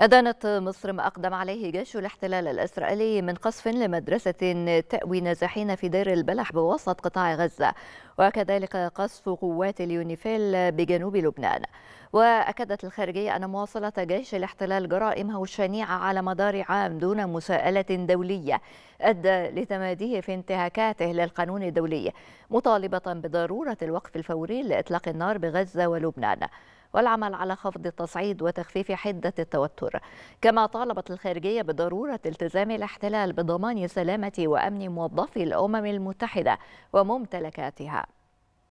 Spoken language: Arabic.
أدانت مصر ما أقدم عليه جيش الاحتلال الإسرائيلي من قصف لمدرسة تأوي نازحين في دير البلح بوسط قطاع غزة وكذلك قصف قوات اليونيفيل بجنوب لبنان وأكدت الخارجية أن مواصلة جيش الاحتلال جرائمه الشنيعة على مدار عام دون مساءلة دولية أدى لتماديه في انتهاكاته للقانون الدولي مطالبة بضرورة الوقف الفوري لإطلاق النار بغزة ولبنان والعمل على خفض التصعيد وتخفيف حدة التوتر كما طالبت الخارجية بضرورة التزام الاحتلال بضمان سلامة وأمن موظفي الأمم المتحدة وممتلكاتها